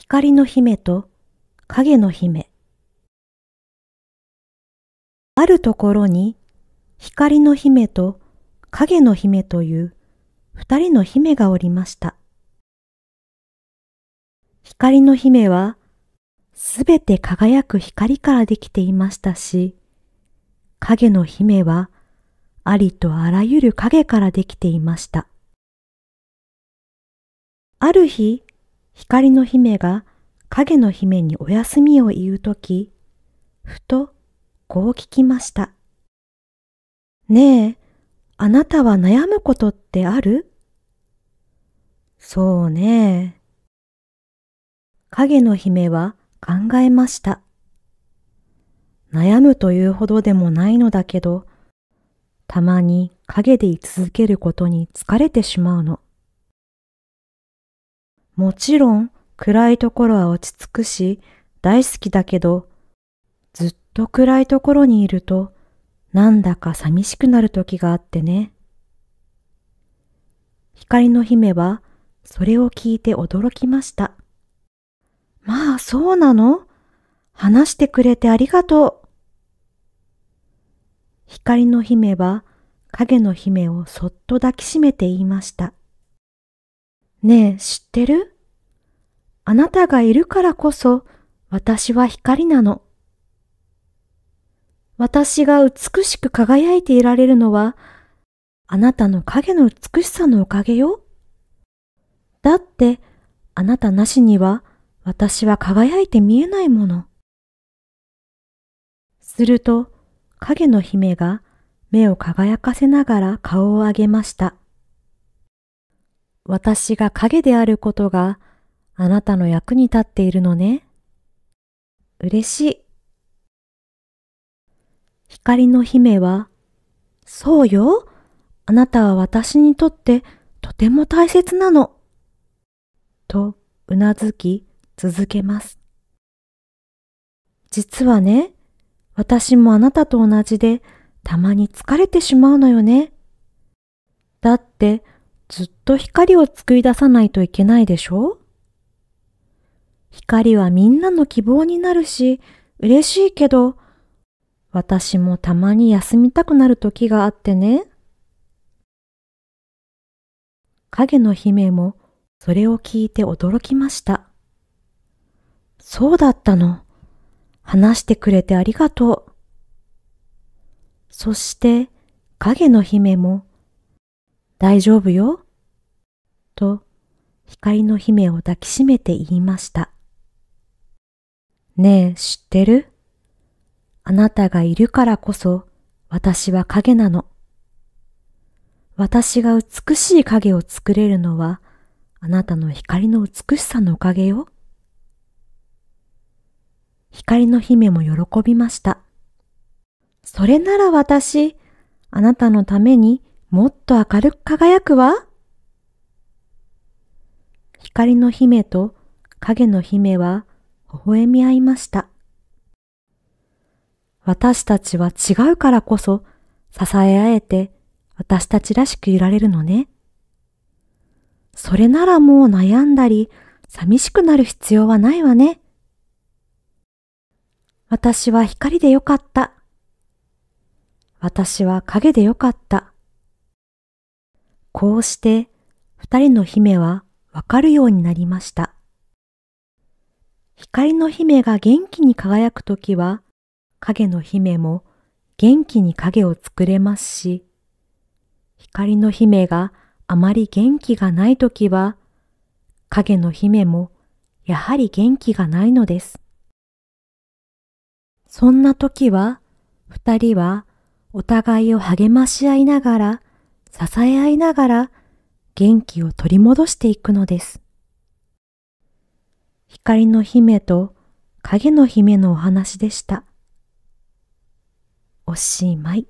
光の姫と影の姫あるところに光の姫と影の姫という二人の姫がおりました。光の姫はすべて輝く光からできていましたし、影の姫はありとあらゆる影からできていました。ある日、光の姫が影の姫にお休みを言うとき、ふとこう聞きました。ねえ、あなたは悩むことってあるそうね影の姫は考えました。悩むというほどでもないのだけど、たまに影で居続けることに疲れてしまうの。もちろん暗いところは落ち着くし大好きだけど、ずっと暗いところにいるとなんだか寂しくなる時があってね。光の姫はそれを聞いて驚きました。まあそうなの話してくれてありがとう。光の姫は影の姫をそっと抱きしめて言いました。ねえ、知ってるあなたがいるからこそ私は光なの。私が美しく輝いていられるのはあなたの影の美しさのおかげよ。だってあなたなしには私は輝いて見えないもの。すると影の姫が目を輝かせながら顔を上げました。私が影であることがあなたの役に立っているのね。嬉しい。光の姫は、そうよ。あなたは私にとってとても大切なの。とうなずき続けます。実はね、私もあなたと同じでたまに疲れてしまうのよね。だってずっと光を作り出さないといけないでしょ光はみんなの希望になるし、嬉しいけど、私もたまに休みたくなる時があってね。影の姫もそれを聞いて驚きました。そうだったの。話してくれてありがとう。そして影の姫も大丈夫よ。と、光の姫を抱きしめて言いました。ねえ、知ってるあなたがいるからこそ、私は影なの。私が美しい影を作れるのは、あなたの光の美しさのおかげよ。光の姫も喜びました。それなら私、あなたのためにもっと明るく輝くわ。光の姫と影の姫は微笑み合いました。私たちは違うからこそ支え合えて私たちらしくいられるのね。それならもう悩んだり寂しくなる必要はないわね。私は光でよかった。私は影でよかった。こうして二人の姫はわかるようになりました。光の姫が元気に輝くときは、影の姫も元気に影を作れますし、光の姫があまり元気がないときは、影の姫もやはり元気がないのです。そんなときは、二人はお互いを励まし合いながら支え合いながら元気を取り戻していくのです。光の姫と影の姫のお話でした。おしまい。